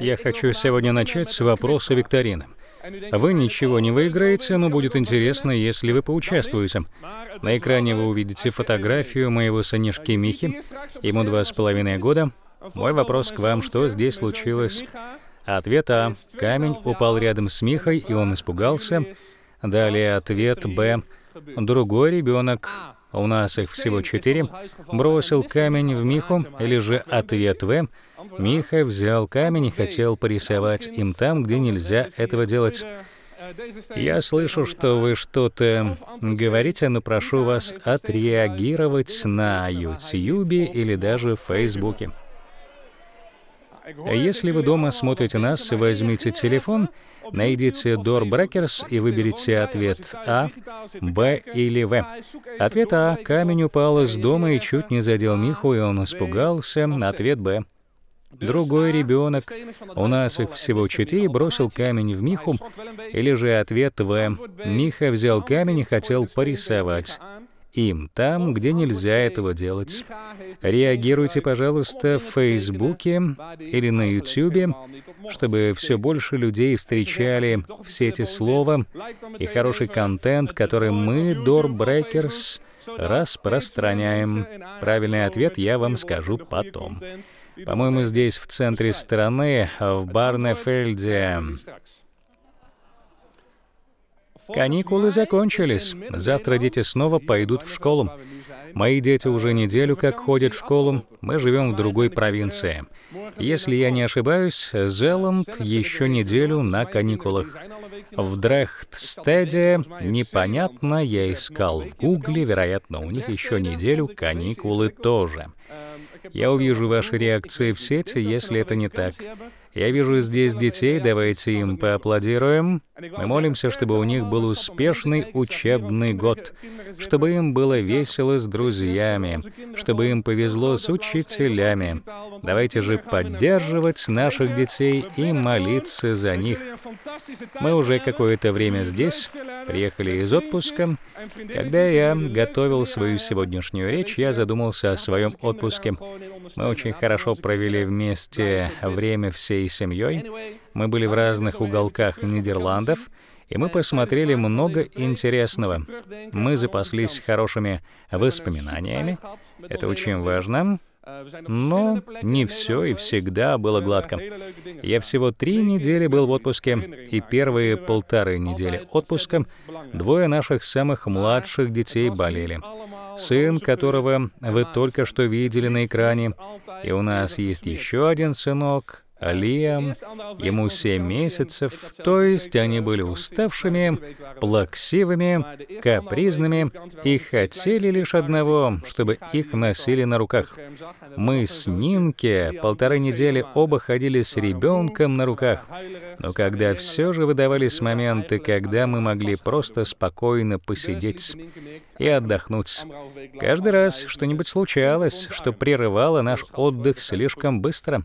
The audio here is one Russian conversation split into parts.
Я хочу сегодня начать с вопроса викторины. Вы ничего не выиграете, но будет интересно, если вы поучаствуете. На экране вы увидите фотографию моего сынишки Михи. Ему два с половиной года. Мой вопрос к вам, что здесь случилось? Ответ А. Камень упал рядом с Михой, и он испугался. Далее ответ Б. Другой ребенок, у нас их всего четыре, бросил камень в Миху, или же ответ В. Миха взял камень и хотел порисовать им там, где нельзя этого делать. Я слышу, что вы что-то говорите, но прошу вас отреагировать на YouTube или даже в Фейсбуке. Если вы дома смотрите нас, возьмите телефон, найдите Door Breakers и выберите ответ А, Б или В. Ответ А. Камень упал из дома и чуть не задел Миху, и он испугался. Ответ Б. Другой ребенок, у нас их всего четыре, бросил камень в Миху, или же ответ В. Миха взял камень и хотел порисовать им, там, где нельзя этого делать. Реагируйте, пожалуйста, в Фейсбуке или на ютубе чтобы все больше людей встречали все эти слова и хороший контент, который мы, Door распространяем. Правильный ответ я вам скажу потом. По-моему, здесь, в центре страны, в Барнефельде. Каникулы закончились. Завтра дети снова пойдут в школу. Мои дети уже неделю как ходят в школу. Мы живем в другой провинции. Если я не ошибаюсь, Зеланд еще неделю на каникулах. В Дрехтстеде непонятно, я искал в Гугле, вероятно, у них еще неделю каникулы тоже. Я увижу ваши реакции в сети, если это не так. Я вижу здесь детей, давайте им поаплодируем. Мы молимся, чтобы у них был успешный учебный год, чтобы им было весело с друзьями, чтобы им повезло с учителями. Давайте же поддерживать наших детей и молиться за них. Мы уже какое-то время здесь, приехали из отпуска. Когда я готовил свою сегодняшнюю речь, я задумался о своем отпуске. Мы очень хорошо провели вместе время всей семьей. Мы были в разных уголках Нидерландов, и мы посмотрели много интересного. Мы запаслись хорошими воспоминаниями. Это очень важно. Но не все и всегда было гладко. Я всего три недели был в отпуске, и первые полторы недели отпуска двое наших самых младших детей болели. Сын, которого вы только что видели на экране, и у нас есть еще один сынок, Алия, ему семь месяцев, то есть они были уставшими, плаксивыми, капризными и хотели лишь одного, чтобы их носили на руках. Мы с Нинке полторы недели оба ходили с ребенком на руках, но когда все же выдавались моменты, когда мы могли просто спокойно посидеть и отдохнуть. Каждый раз что-нибудь случалось, что прерывало наш отдых слишком быстро.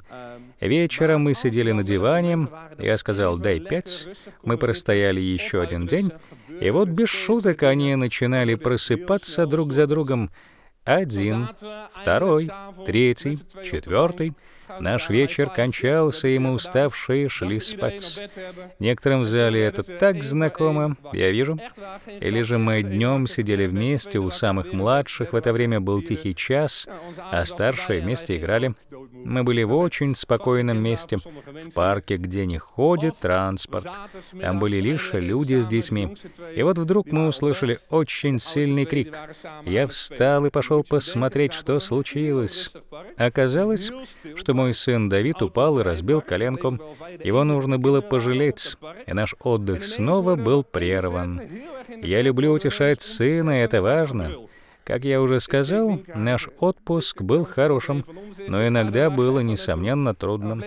Вечером мы сидели на диване, я сказал «дай пять», мы простояли еще один день, и вот без шуток они начинали просыпаться друг за другом. Один, второй, третий, четвертый — Наш вечер кончался, и мы уставшие шли спать. Некоторым в зале это так знакомо, я вижу. Или же мы днем сидели вместе, у самых младших в это время был тихий час, а старшие вместе играли. Мы были в очень спокойном месте, в парке, где не ходит транспорт. Там были лишь люди с детьми. И вот вдруг мы услышали очень сильный крик. Я встал и пошел посмотреть, что случилось. Оказалось, что мой сын Давид упал и разбил коленку. Его нужно было пожалеть, и наш отдых снова был прерван. Я люблю утешать сына, это важно. Как я уже сказал, наш отпуск был хорошим, но иногда было, несомненно, трудным.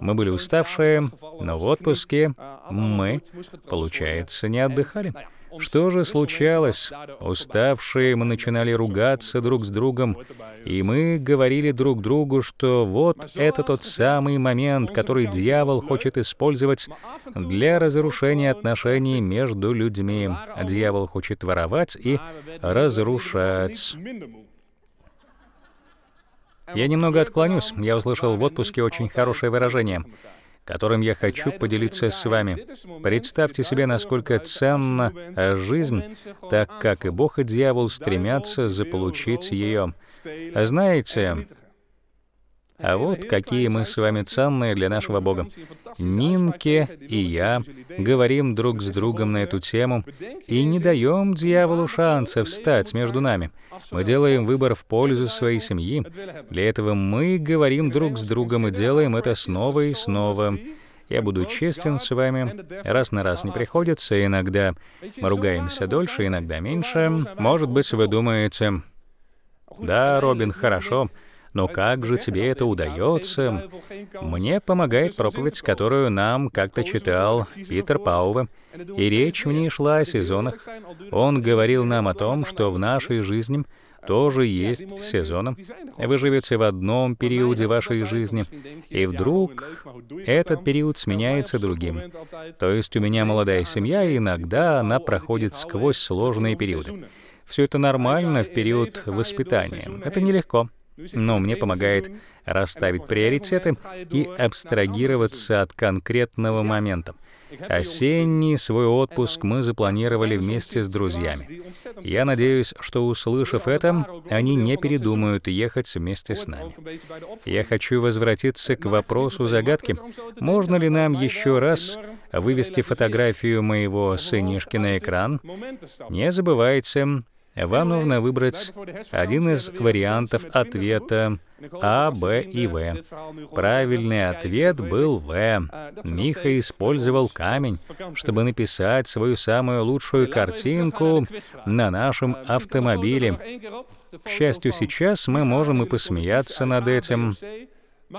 Мы были уставшие, но в отпуске мы, получается, не отдыхали. Что же случалось? Уставшие мы начинали ругаться друг с другом, и мы говорили друг другу, что вот это тот самый момент, который дьявол хочет использовать для разрушения отношений между людьми. Дьявол хочет воровать и разрушать. Я немного отклонюсь. Я услышал в отпуске очень хорошее выражение которым я хочу поделиться с вами. Представьте себе, насколько ценна жизнь, так как и Бог, и дьявол стремятся заполучить ее. Знаете, а вот какие мы с вами ценные для нашего Бога. Нинке и я говорим друг с другом на эту тему и не даем дьяволу шанса встать между нами. Мы делаем выбор в пользу своей семьи. Для этого мы говорим друг с другом и делаем это снова и снова. Я буду честен с вами. Раз на раз не приходится, иногда мы ругаемся дольше, иногда меньше. Может быть, вы думаете, да, Робин, хорошо, но как же тебе это удается? Мне помогает проповедь, которую нам как-то читал Питер Паува, и речь в ней шла о сезонах. Он говорил нам о том, что в нашей жизни тоже есть сезоны. Вы живете в одном периоде вашей жизни, и вдруг этот период сменяется другим. То есть у меня молодая семья, и иногда она проходит сквозь сложные периоды. Все это нормально в период воспитания. Это нелегко но мне помогает расставить приоритеты и абстрагироваться от конкретного момента. Осенний свой отпуск мы запланировали вместе с друзьями. Я надеюсь, что, услышав это, они не передумают ехать вместе с нами. Я хочу возвратиться к вопросу загадки, можно ли нам еще раз вывести фотографию моего сынишки на экран. Не забывайте, вам нужно выбрать один из вариантов ответа А, Б и В. Правильный ответ был В. Миха использовал камень, чтобы написать свою самую лучшую картинку на нашем автомобиле. К счастью, сейчас мы можем и посмеяться над этим.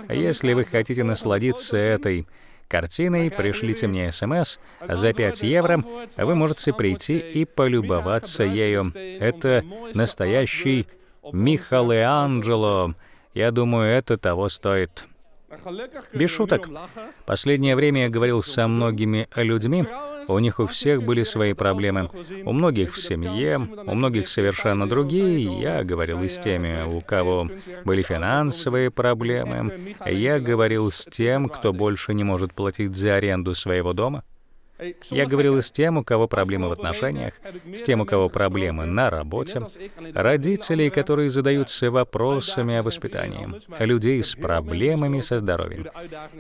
А если вы хотите насладиться этой картиной, пришлите мне смс за 5 евро, вы можете прийти и полюбоваться ею. Это настоящий Михалеанджело. Я думаю, это того стоит. Без шуток. Последнее время я говорил со многими людьми, у них у всех были свои проблемы. У многих в семье, у многих совершенно другие. Я говорил и с теми, у кого были финансовые проблемы. Я говорил с тем, кто больше не может платить за аренду своего дома. Я говорил и с тем, у кого проблемы в отношениях, с тем, у кого проблемы на работе, родителей, которые задаются вопросами о воспитании, людей с проблемами со здоровьем.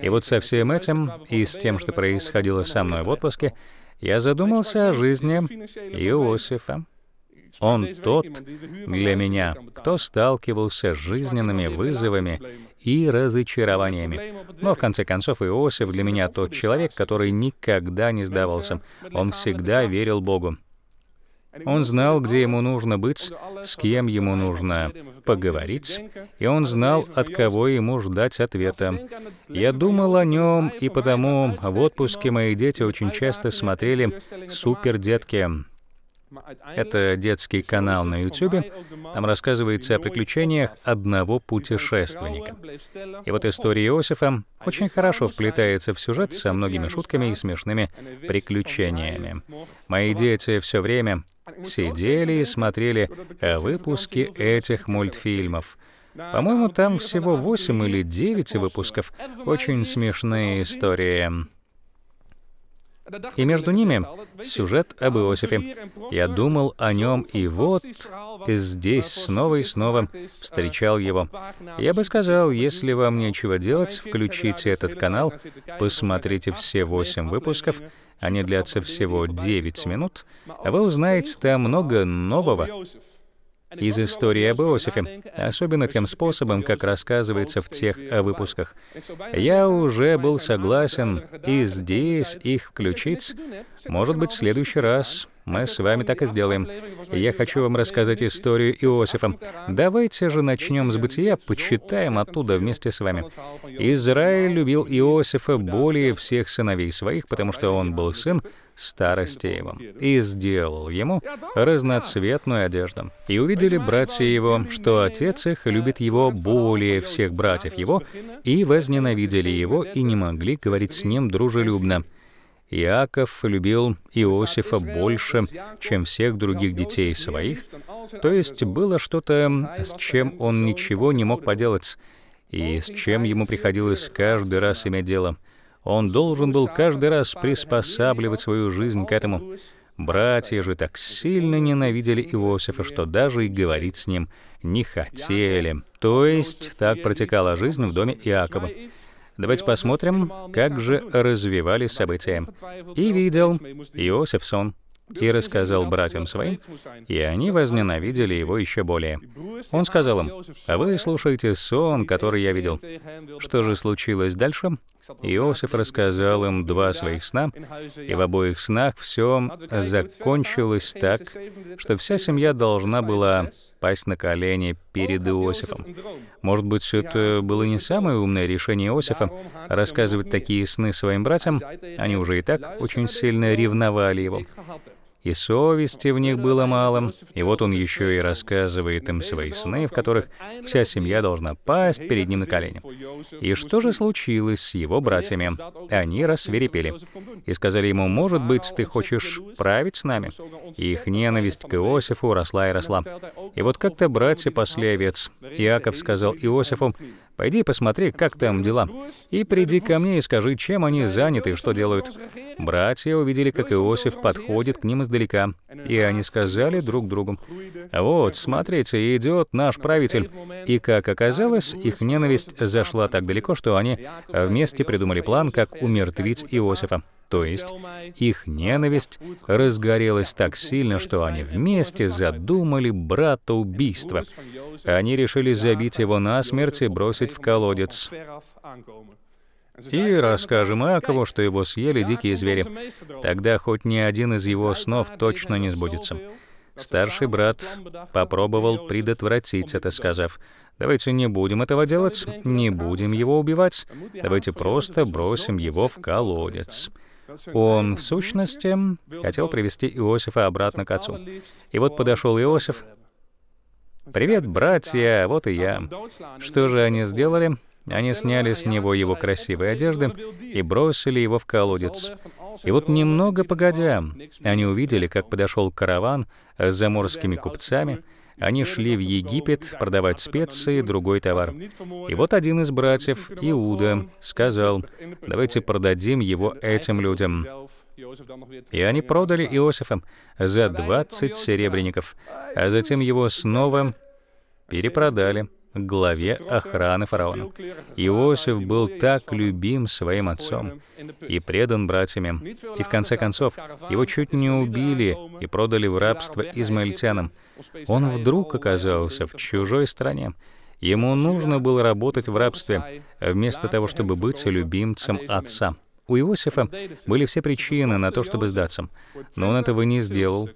И вот со всем этим и с тем, что происходило со мной в отпуске, я задумался о жизни Иосифа. Он тот для меня, кто сталкивался с жизненными вызовами и разочарованиями. Но в конце концов Иосиф для меня тот человек, который никогда не сдавался. Он всегда верил Богу. Он знал, где ему нужно быть, с кем ему нужно поговорить, и он знал, от кого ему ждать ответа. Я думал о нем, и потому в отпуске мои дети очень часто смотрели «Супердетки». Это детский канал на YouTube. Там рассказывается о приключениях одного путешественника. И вот история Иосифа очень хорошо вплетается в сюжет со многими шутками и смешными приключениями. Мои дети все время сидели и смотрели выпуски этих мультфильмов. По-моему, там всего 8 или 9 выпусков. Очень смешные истории. И между ними сюжет об Иосифе. Я думал о нем, и вот здесь снова и снова встречал его. Я бы сказал, если вам нечего делать, включите этот канал, посмотрите все восемь выпусков, они длятся всего 9 минут, а вы узнаете там много нового из истории об Иосифе, особенно тем способом, как рассказывается в тех э, выпусках. Я уже был согласен и здесь их включить. Может быть, в следующий раз мы с вами так и сделаем. Я хочу вам рассказать историю Иосифа. Давайте же начнем с бытия, почитаем оттуда вместе с вами. Израиль любил Иосифа более всех сыновей своих, потому что он был сын Старостеевым, и сделал ему разноцветную одежду. И увидели братья его, что отец их любит его более всех братьев его, и возненавидели его, и не могли говорить с ним дружелюбно. Иаков любил Иосифа больше, чем всех других детей своих, то есть было что-то, с чем он ничего не мог поделать, и с чем ему приходилось каждый раз иметь дело. Он должен был каждый раз приспосабливать свою жизнь к этому. Братья же так сильно ненавидели Иосифа, что даже и говорить с ним не хотели. То есть так протекала жизнь в доме Иакова. Давайте посмотрим, как же развивались события. И видел Иосиф сон и рассказал братьям своим, и они возненавидели его еще более. Он сказал им, «А вы слушаете сон, который я видел». Что же случилось дальше? Иосиф рассказал им два своих сна, и в обоих снах все закончилось так, что вся семья должна была пасть на колени перед Иосифом. Может быть, это было не самое умное решение Иосифа рассказывать такие сны своим братьям. Они уже и так очень сильно ревновали его и совести в них было малым, И вот он еще и рассказывает им свои сны, в которых вся семья должна пасть перед ним на колени. И что же случилось с его братьями? Они рассверепели и сказали ему, может быть, ты хочешь править с нами? И их ненависть к Иосифу росла и росла. И вот как-то братья пасли овец. Иаков сказал Иосифу, пойди посмотри, как там дела, и приди ко мне и скажи, чем они заняты и что делают. Братья увидели, как Иосиф подходит к ним издалека издалека, и они сказали друг другу, «Вот, смотрите, идет наш правитель». И, как оказалось, их ненависть зашла так далеко, что они вместе придумали план, как умертвить Иосифа. То есть их ненависть разгорелась так сильно, что они вместе задумали брата убийства. Они решили забить его насмерть и бросить в колодец и расскажем Иакову, что его съели дикие звери. Тогда хоть ни один из его снов точно не сбудется. Старший брат попробовал предотвратить это, сказав, «Давайте не будем этого делать, не будем его убивать, а давайте просто бросим его в колодец». Он, в сущности, хотел привести Иосифа обратно к отцу. И вот подошел Иосиф. «Привет, братья, вот и я». Что же они сделали? Они сняли с него его красивые одежды и бросили его в колодец. И вот немного погодя, они увидели, как подошел караван с заморскими купцами, они шли в Египет продавать специи и другой товар. И вот один из братьев, Иуда, сказал, «Давайте продадим его этим людям». И они продали Иосифа за 20 серебряников, а затем его снова перепродали главе охраны фараона. Иосиф был так любим своим отцом и предан братьями. И в конце концов, его чуть не убили и продали в рабство измаильтянам. Он вдруг оказался в чужой стране. Ему нужно было работать в рабстве, вместо того, чтобы быть любимцем отца. У Иосифа были все причины на то, чтобы сдаться, но он этого не сделал.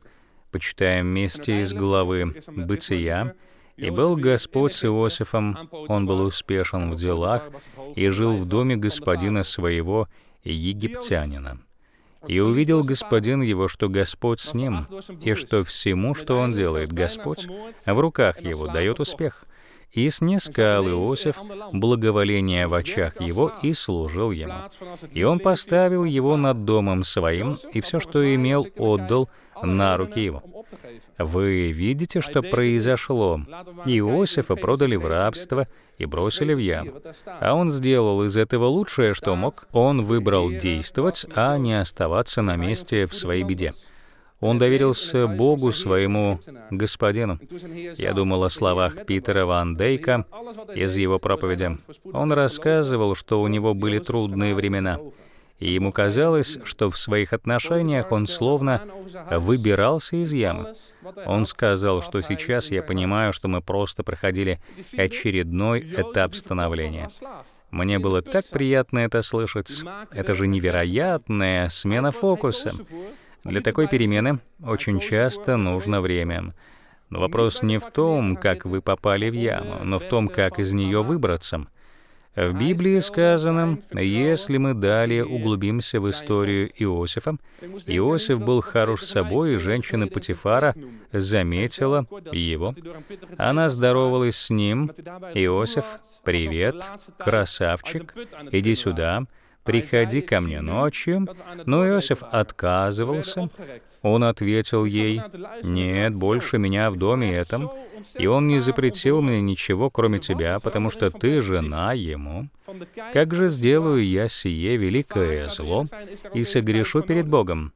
Почитаем вместе из главы «Бытия», и был Господь с Иосифом, он был успешен в делах и жил в доме господина своего, египтянина. И увидел господин его, что Господь с ним, и что всему, что он делает, Господь в руках его дает успех. И снискал Иосиф благоволение в очах его и служил ему. И он поставил его над домом своим, и все, что имел, отдал на руки его. Вы видите, что произошло? Иосифа продали в рабство и бросили в яму. А он сделал из этого лучшее, что мог. Он выбрал действовать, а не оставаться на месте в своей беде. Он доверился Богу своему господину. Я думал о словах Питера Ван Дейка из его проповеди. Он рассказывал, что у него были трудные времена и ему казалось, что в своих отношениях он словно выбирался из ямы. Он сказал, что сейчас я понимаю, что мы просто проходили очередной этап становления. Мне было так приятно это слышать. Это же невероятная смена фокуса. Для такой перемены очень часто нужно время. Но вопрос не в том, как вы попали в яму, но в том, как из нее выбраться. В Библии сказано, если мы далее углубимся в историю Иосифа, Иосиф был хорош собой, и женщина Патифара заметила его. Она здоровалась с ним. «Иосиф, привет, красавчик, иди сюда, приходи ко мне ночью». Но Иосиф отказывался. Он ответил ей, «Нет, больше меня в доме этом». И он не запретил мне ничего, кроме тебя, потому что ты жена ему. Как же сделаю я сие великое зло и согрешу перед Богом?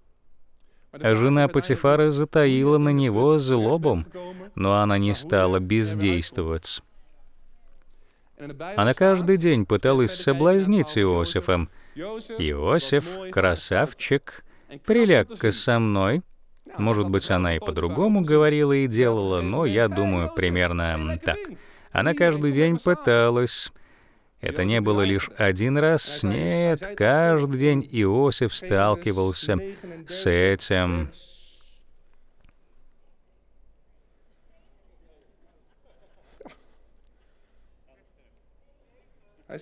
Жена Патифара затаила на него злобу, но она не стала бездействовать. Она каждый день пыталась соблазнить Иосифом. «Иосиф, красавчик, приляг-ка со мной». Может быть, она и по-другому говорила и делала, но я думаю, примерно так. Она каждый день пыталась. Это не было лишь один раз, нет, каждый день Иосиф сталкивался с этим.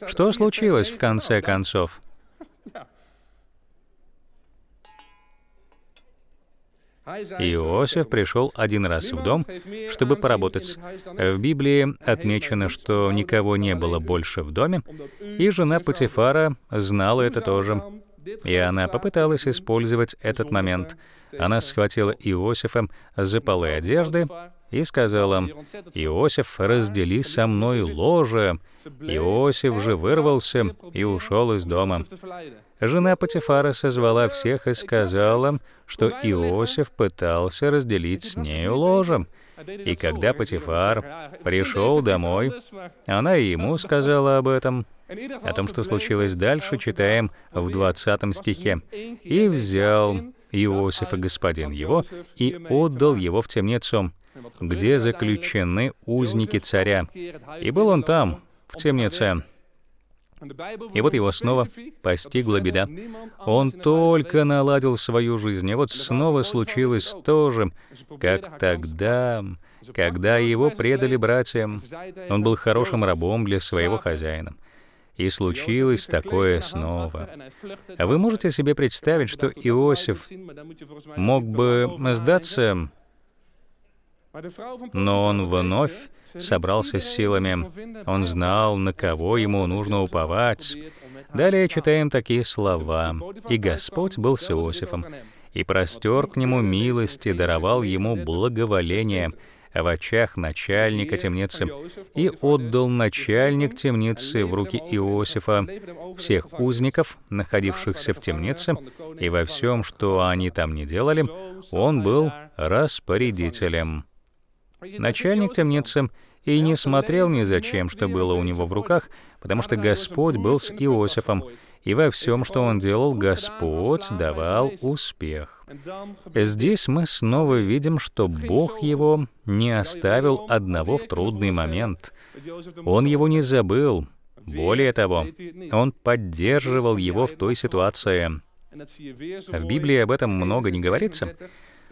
Что случилось в конце концов? Иосиф пришел один раз в дом, чтобы поработать. В Библии отмечено, что никого не было больше в доме, и жена Патифара знала это тоже. И она попыталась использовать этот момент. Она схватила Иосифа за полы одежды и сказал им, «Иосиф, раздели со мной ложе». Иосиф же вырвался и ушел из дома. Жена Патифара созвала всех и сказала, что Иосиф пытался разделить с нею ложем. И когда Патифар пришел домой, она ему сказала об этом. О том, что случилось дальше, читаем в 20 стихе. «И взял Иосифа господин его и отдал его в темницу, где заключены узники царя. И был он там, в темнице. И вот его снова постигла беда. Он только наладил свою жизнь, и вот снова случилось то же, как тогда, когда его предали братьям. Он был хорошим рабом для своего хозяина. И случилось такое снова. Вы можете себе представить, что Иосиф мог бы сдаться но он вновь собрался с силами. Он знал, на кого ему нужно уповать. Далее читаем такие слова. «И Господь был с Иосифом, и простер к нему милость, и даровал ему благоволение» в очах начальника темницы, и отдал начальник темницы в руки Иосифа всех узников, находившихся в темнице, и во всем, что они там не делали, он был распорядителем. Начальник темницы и не смотрел ни за чем, что было у него в руках, потому что Господь был с Иосифом, и во всем, что он делал, Господь давал успех. Здесь мы снова видим, что Бог его не оставил одного в трудный момент. Он его не забыл. Более того, он поддерживал его в той ситуации. В Библии об этом много не говорится,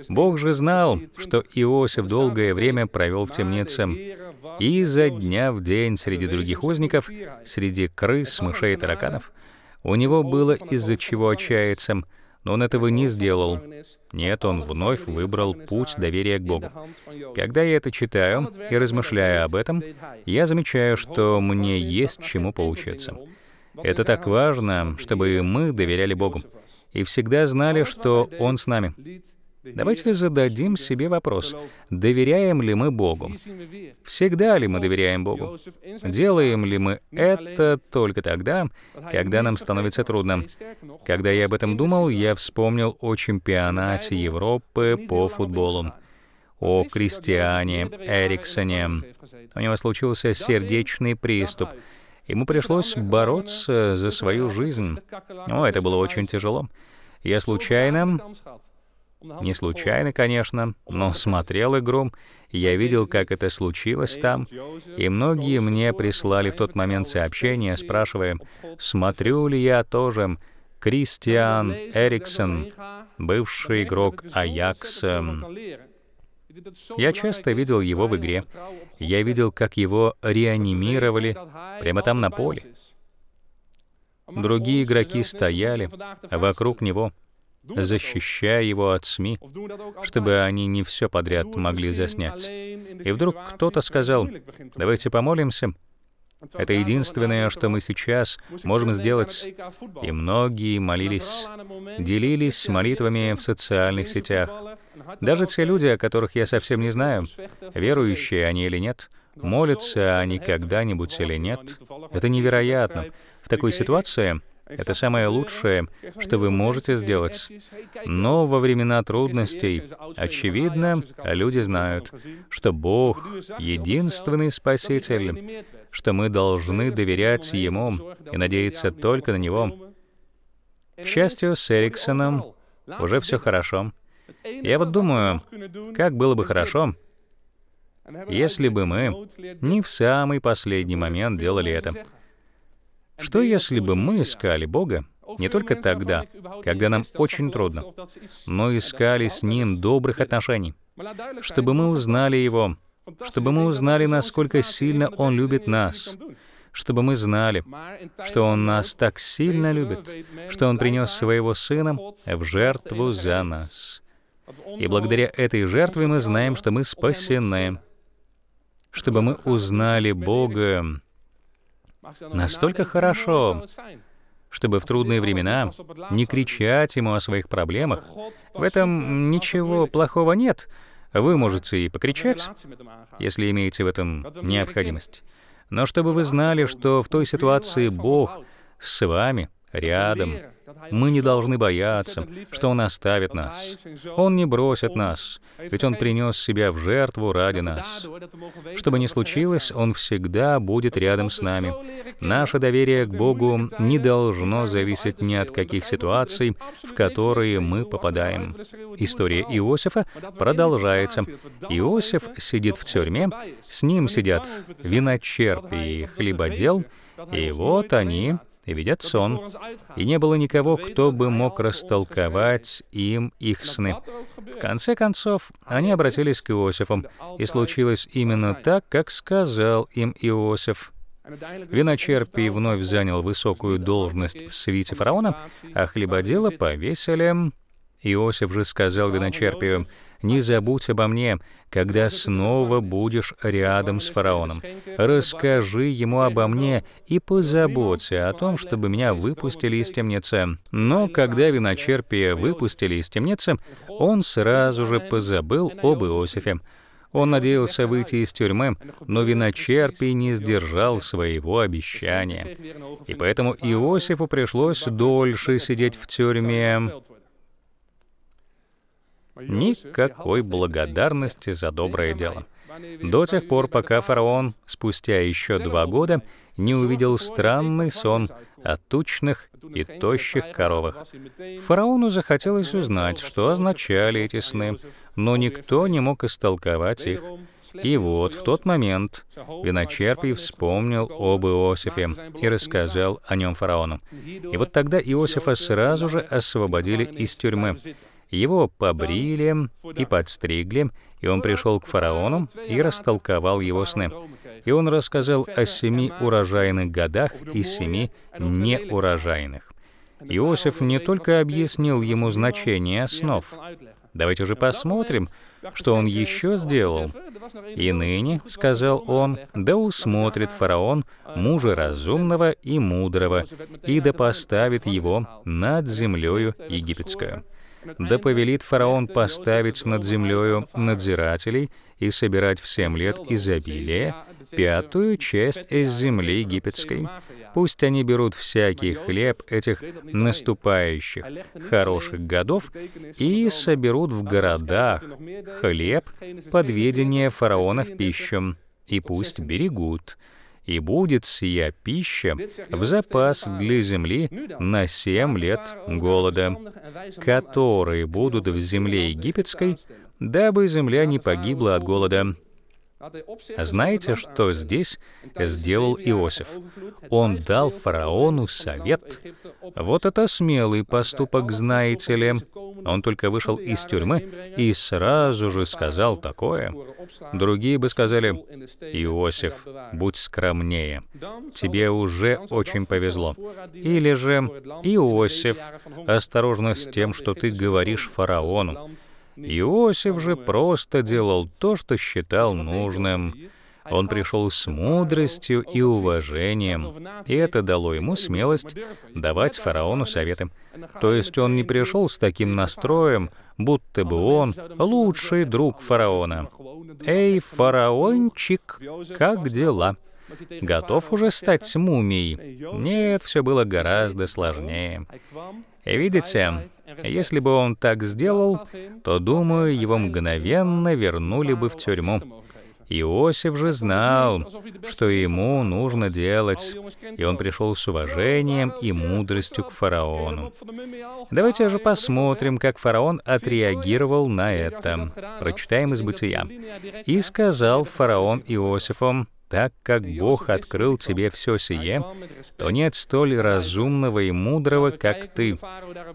Бог же знал, что Иосиф долгое время провел в темнице, и изо дня в день среди других узников, среди крыс, мышей и тараканов, у него было из-за чего отчаяться, но он этого не сделал. Нет, он вновь выбрал путь доверия к Богу. Когда я это читаю и размышляю об этом, я замечаю, что мне есть чему поучиться. Это так важно, чтобы мы доверяли Богу и всегда знали, что Он с нами. Давайте зададим себе вопрос, доверяем ли мы Богу? Всегда ли мы доверяем Богу? Делаем ли мы это только тогда, когда нам становится трудно? Когда я об этом думал, я вспомнил о чемпионате Европы по футболу о Кристиане Эриксоне. У него случился сердечный приступ. Ему пришлось бороться за свою жизнь. О, это было очень тяжело. Я случайно не случайно, конечно, но смотрел игру, я видел, как это случилось там, и многие мне прислали в тот момент сообщения, спрашивая, смотрю ли я тоже Кристиан Эриксон, бывший игрок Аякса. Я часто видел его в игре. Я видел, как его реанимировали прямо там на поле. Другие игроки стояли вокруг него — защищая его от СМИ, чтобы они не все подряд могли заснять. И вдруг кто-то сказал, давайте помолимся. Это единственное, что мы сейчас можем сделать. И многие молились, делились молитвами в социальных сетях. Даже те люди, о которых я совсем не знаю, верующие они или нет, молятся они когда-нибудь или нет, это невероятно. В такой ситуации это самое лучшее, что вы можете сделать. Но во времена трудностей, очевидно, люди знают, что Бог — единственный Спаситель, что мы должны доверять Ему и надеяться только на Него. К счастью, с Эриксоном уже все хорошо. Я вот думаю, как было бы хорошо, если бы мы не в самый последний момент делали это. Что если бы мы искали Бога не только тогда, когда нам очень трудно, но искали с Ним добрых отношений, чтобы мы узнали Его, чтобы мы узнали, насколько сильно Он любит нас, чтобы мы знали, что Он нас так сильно любит, что Он принес Своего Сына в жертву за нас. И благодаря этой жертве мы знаем, что мы спасены, чтобы мы узнали Бога, настолько хорошо, чтобы в трудные времена не кричать ему о своих проблемах. В этом ничего плохого нет. Вы можете и покричать, если имеете в этом необходимость. Но чтобы вы знали, что в той ситуации Бог с вами, рядом, мы не должны бояться, что Он оставит нас. Он не бросит нас, ведь Он принес себя в жертву ради нас. Что бы ни случилось, Он всегда будет рядом с нами. Наше доверие к Богу не должно зависеть ни от каких ситуаций, в которые мы попадаем. История Иосифа продолжается. Иосиф сидит в тюрьме, с ним сидят виночерп и хлебодел, и вот они и видят сон, и не было никого, кто бы мог растолковать им их сны. В конце концов, они обратились к Иосифу, и случилось именно так, как сказал им Иосиф. Виночерпий вновь занял высокую должность в свите фараона, а хлебодела повесили. Иосиф же сказал виночерпию, «Не забудь обо мне, когда снова будешь рядом с фараоном. Расскажи ему обо мне и позаботься о том, чтобы меня выпустили из темницы». Но когда виночерпия выпустили из темницы, он сразу же позабыл об Иосифе. Он надеялся выйти из тюрьмы, но виночерпий не сдержал своего обещания. И поэтому Иосифу пришлось дольше сидеть в тюрьме. Никакой благодарности за доброе дело. До тех пор, пока фараон спустя еще два года не увидел странный сон о тучных и тощих коровах. Фараону захотелось узнать, что означали эти сны, но никто не мог истолковать их. И вот в тот момент Виночерпий вспомнил об Иосифе и рассказал о нем фараону. И вот тогда Иосифа сразу же освободили из тюрьмы. Его побрили и подстригли, и он пришел к фараону и растолковал его сны. И он рассказал о семи урожайных годах и семи неурожайных. Иосиф не только объяснил ему значение снов. Давайте же посмотрим, что он еще сделал. «И ныне, — сказал он, — да усмотрит фараон мужа разумного и мудрого, и да поставит его над землею египетскую» да повелит фараон поставить над землею надзирателей и собирать в семь лет изобилие, пятую часть из земли египетской. Пусть они берут всякий хлеб этих наступающих хороших годов и соберут в городах хлеб подведение фараона в пищу, и пусть берегут, и будет сия пища в запас для земли на семь лет голода, которые будут в земле египетской, дабы земля не погибла от голода. Знаете, что здесь сделал Иосиф? Он дал фараону совет. Вот это смелый поступок, знаете ли. Он только вышел из тюрьмы и сразу же сказал такое. Другие бы сказали, «Иосиф, будь скромнее, тебе уже очень повезло». Или же, «Иосиф, осторожно с тем, что ты говоришь фараону, Иосиф же просто делал то, что считал нужным. Он пришел с мудростью и уважением, и это дало ему смелость давать фараону советы. То есть он не пришел с таким настроем, будто бы он лучший друг фараона. «Эй, фараончик, как дела? Готов уже стать мумией?» Нет, все было гораздо сложнее. Видите, если бы он так сделал, то, думаю, его мгновенно вернули бы в тюрьму. Иосиф же знал, что ему нужно делать, и он пришел с уважением и мудростью к фараону. Давайте же посмотрим, как фараон отреагировал на это. Прочитаем из Бытия. «И сказал фараон Иосифом, так как Бог открыл тебе все сие, то нет столь разумного и мудрого, как ты.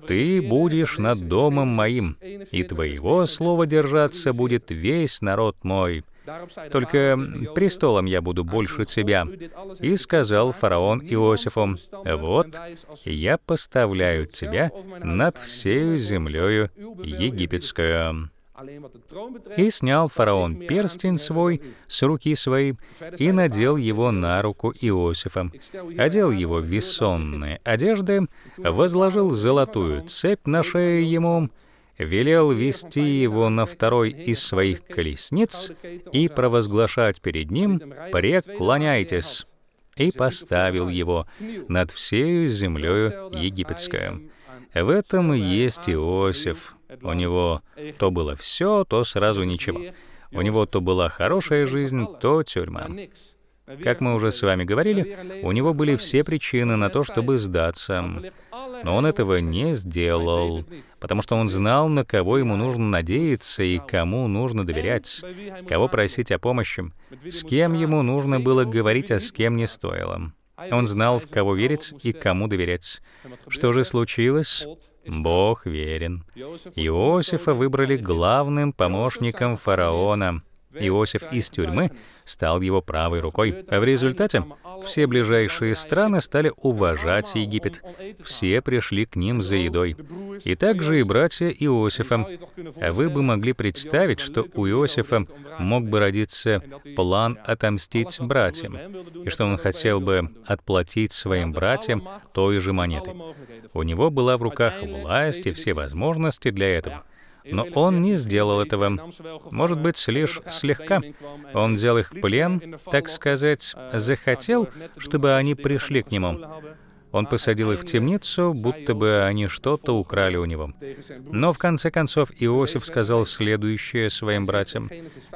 Ты будешь над домом моим, и твоего слова держаться будет весь народ мой. Только престолом я буду а больше тебя. И сказал фараон Иосифу, вот, я поставляю тебя над всею землею египетскую. И снял фараон перстень свой с руки своей и надел его на руку Иосифа. Одел его в весонные одежды, возложил золотую цепь на шею ему, велел вести его на второй из своих колесниц и провозглашать перед ним «Преклоняйтесь!» и поставил его над всею землею египетскую. В этом и есть Иосиф. У него то было все, то сразу ничего. У него то была хорошая жизнь, то тюрьма. Как мы уже с вами говорили, у него были все причины на то, чтобы сдаться. Но он этого не сделал, потому что он знал, на кого ему нужно надеяться и кому нужно доверять, кого просить о помощи, с кем ему нужно было говорить, а с кем не стоило. Он знал, в кого верить и кому доверять. Что же случилось? Бог верен. Иосифа выбрали главным помощником фараона. Иосиф из тюрьмы стал его правой рукой. В результате все ближайшие страны стали уважать Египет. Все пришли к ним за едой. И также и братья Иосифа. Вы бы могли представить, что у Иосифа мог бы родиться план отомстить братьям, и что он хотел бы отплатить своим братьям той же монетой. У него была в руках власть и все возможности для этого — но он не сделал этого. Может быть, лишь слегка. Он взял их в плен, так сказать, захотел, чтобы они пришли к нему. Он посадил их в темницу, будто бы они что-то украли у него. Но в конце концов Иосиф сказал следующее своим братьям.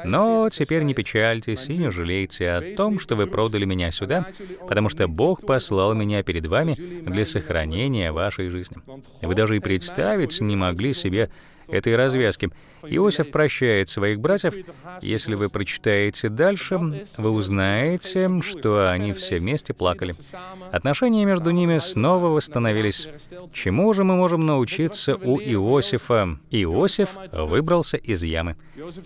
«Но теперь не печальтесь и не жалейте о том, что вы продали меня сюда, потому что Бог послал меня перед вами для сохранения вашей жизни. Вы даже и представить не могли себе, этой развязки. Иосиф прощает своих братьев. Если вы прочитаете дальше, вы узнаете, что они все вместе плакали. Отношения между ними снова восстановились. Чему же мы можем научиться у Иосифа? Иосиф выбрался из ямы.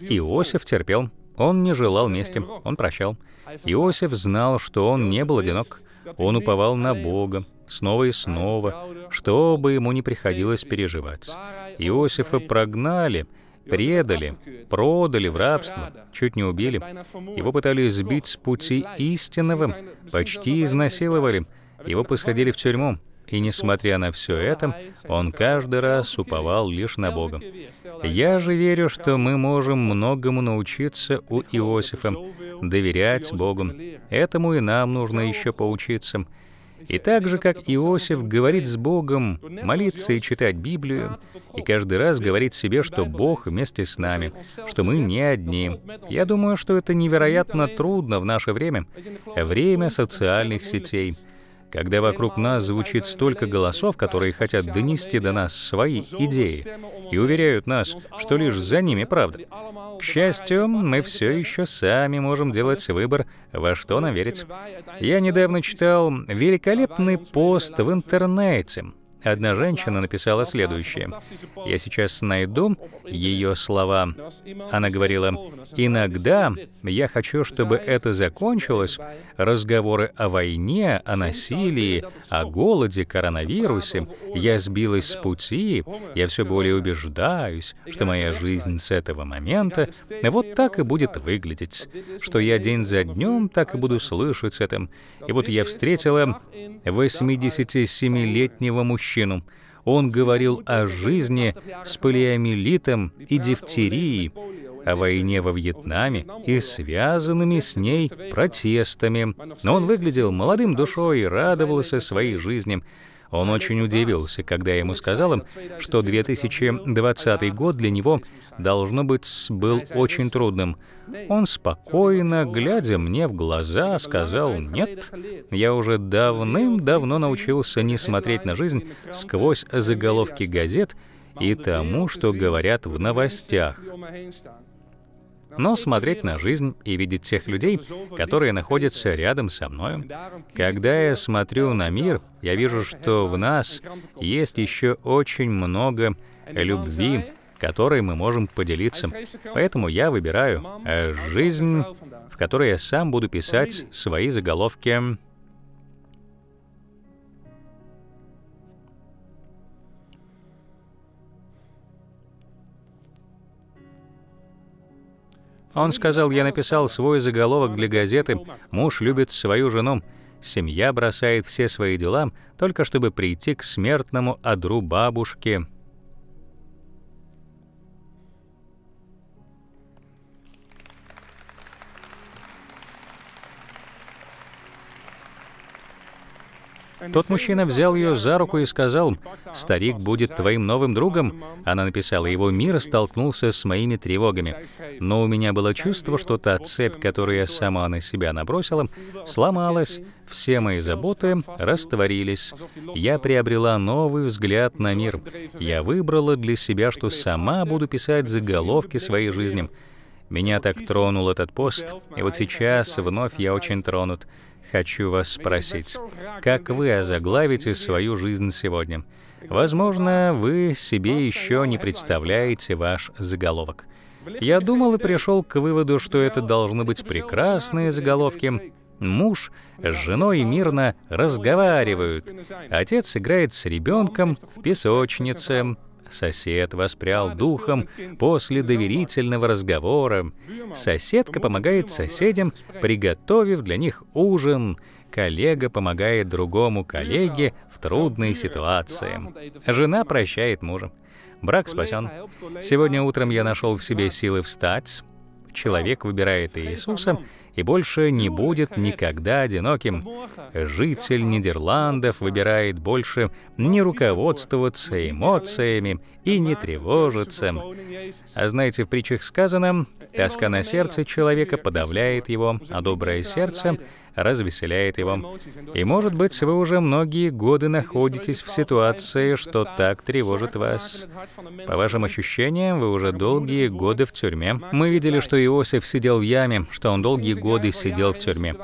Иосиф терпел. Он не желал мести, он прощал. Иосиф знал, что он не был одинок. Он уповал на Бога снова и снова, чтобы ему не приходилось переживать. Иосифа прогнали, предали, продали в рабство, чуть не убили. Его пытались сбить с пути истинного, почти изнасиловали. Его посадили в тюрьму. И несмотря на все это, он каждый раз уповал лишь на Бога. Я же верю, что мы можем многому научиться у Иосифа, доверять Богу. Этому и нам нужно еще поучиться — и так же, как Иосиф говорит с Богом, молиться и читать Библию, и каждый раз говорит себе, что Бог вместе с нами, что мы не одни. Я думаю, что это невероятно трудно в наше время, время социальных сетей когда вокруг нас звучит столько голосов, которые хотят донести до нас свои идеи и уверяют нас, что лишь за ними правда. К счастью, мы все еще сами можем делать выбор, во что нам верить. Я недавно читал великолепный пост в интернете Одна женщина написала следующее. Я сейчас найду ее слова. Она говорила, «Иногда я хочу, чтобы это закончилось. Разговоры о войне, о насилии, о голоде, коронавирусе. Я сбилась с пути, я все более убеждаюсь, что моя жизнь с этого момента вот так и будет выглядеть, что я день за днем так и буду слышать это. И вот я встретила 87-летнего мужчину, мужчину. Он говорил о жизни с полиомиелитом и дифтерией, о войне во Вьетнаме и связанными с ней протестами. Но он выглядел молодым душой и радовался своей жизни. Он очень удивился, когда я ему сказал им, что 2020 год для него, должно быть, был очень трудным. Он спокойно, глядя мне в глаза, сказал, «Нет, я уже давным-давно научился не смотреть на жизнь сквозь заголовки газет и тому, что говорят в новостях но смотреть на жизнь и видеть тех людей, которые находятся рядом со мною. Когда я смотрю на мир, я вижу, что в нас есть еще очень много любви, которой мы можем поделиться. Поэтому я выбираю э, жизнь, в которой я сам буду писать свои заголовки Он сказал, я написал свой заголовок для газеты «Муж любит свою жену». Семья бросает все свои дела, только чтобы прийти к смертному одру бабушки. Тот мужчина взял ее за руку и сказал, «Старик будет твоим новым другом». Она написала, «Его мир столкнулся с моими тревогами». Но у меня было чувство, что та цепь, которую я сама на себя набросила, сломалась, все мои заботы растворились. Я приобрела новый взгляд на мир. Я выбрала для себя, что сама буду писать заголовки своей жизни. Меня так тронул этот пост, и вот сейчас вновь я очень тронут хочу вас спросить, как вы озаглавите свою жизнь сегодня? Возможно, вы себе еще не представляете ваш заголовок. Я думал и пришел к выводу, что это должны быть прекрасные заголовки. Муж с женой мирно разговаривают. Отец играет с ребенком в песочнице. Сосед воспрял духом после доверительного разговора. Соседка помогает соседям, приготовив для них ужин. Коллега помогает другому коллеге в трудной ситуации. Жена прощает мужа. Брак спасен. Сегодня утром я нашел в себе силы встать. Человек выбирает Иисуса и больше не будет никогда одиноким. Житель Нидерландов выбирает больше не руководствоваться эмоциями и не тревожиться. А знаете, в притчах сказано, тоска на сердце человека подавляет его, а доброе сердце — развеселяет его. И, может быть, вы уже многие годы находитесь в ситуации, что так тревожит вас. По вашим ощущениям, вы уже долгие годы в тюрьме. Мы видели, что Иосиф сидел в яме, что он долгие годы сидел в тюрьме.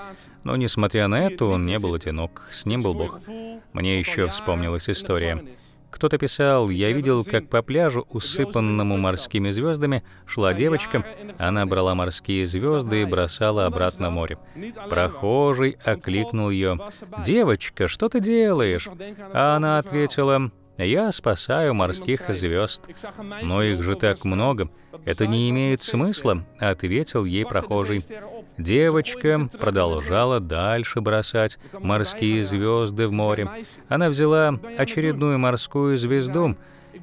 Но, несмотря на это, он не был одинок, с ним был Бог. Мне еще вспомнилась история. Кто-то писал, я видел, как по пляжу, усыпанному морскими звездами, шла девочка, она брала морские звезды и бросала обратно море. Прохожий окликнул ее, «Девочка, что ты делаешь?» А она ответила, я спасаю морских звезд, но их же так много. Это не имеет смысла, ответил ей прохожий. Девочка продолжала дальше бросать морские звезды в море. Она взяла очередную морскую звезду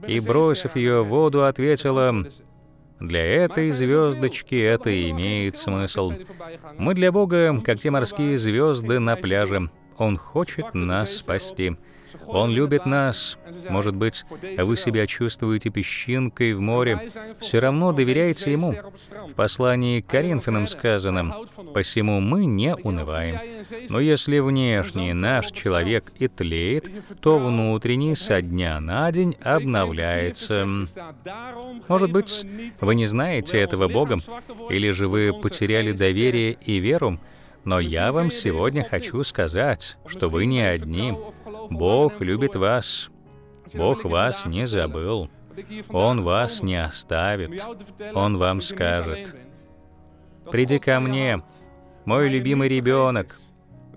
и, бросив ее в воду, ответила, для этой звездочки это имеет смысл. Мы для Бога, как те морские звезды на пляже. Он хочет нас спасти. Он любит нас. Может быть, вы себя чувствуете песчинкой в море. Все равно доверяйте Ему. В послании к Коринфянам сказано, «Посему мы не унываем». Но если внешний наш человек и тлеет, то внутренний со дня на день обновляется. Может быть, вы не знаете этого Бога, или же вы потеряли доверие и веру, но я вам сегодня хочу сказать, что вы не одни. Бог любит вас. Бог вас не забыл. Он вас не оставит. Он вам скажет, «Приди ко мне, мой любимый ребенок.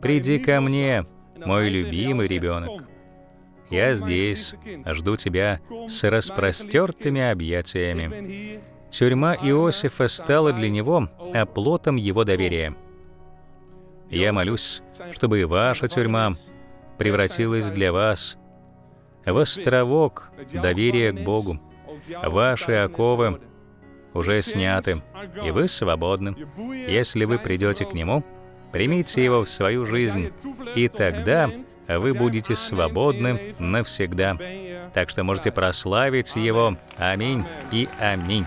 Приди ко мне, мой любимый ребенок. Я здесь, жду тебя с распростертыми объятиями». Тюрьма Иосифа стала для него оплотом его доверия. Я молюсь, чтобы и ваша тюрьма превратилась для вас в островок доверия к Богу. Ваши оковы уже сняты, и вы свободны. Если вы придете к Нему, примите Его в свою жизнь, и тогда вы будете свободны навсегда. Так что можете прославить Его. Аминь и аминь.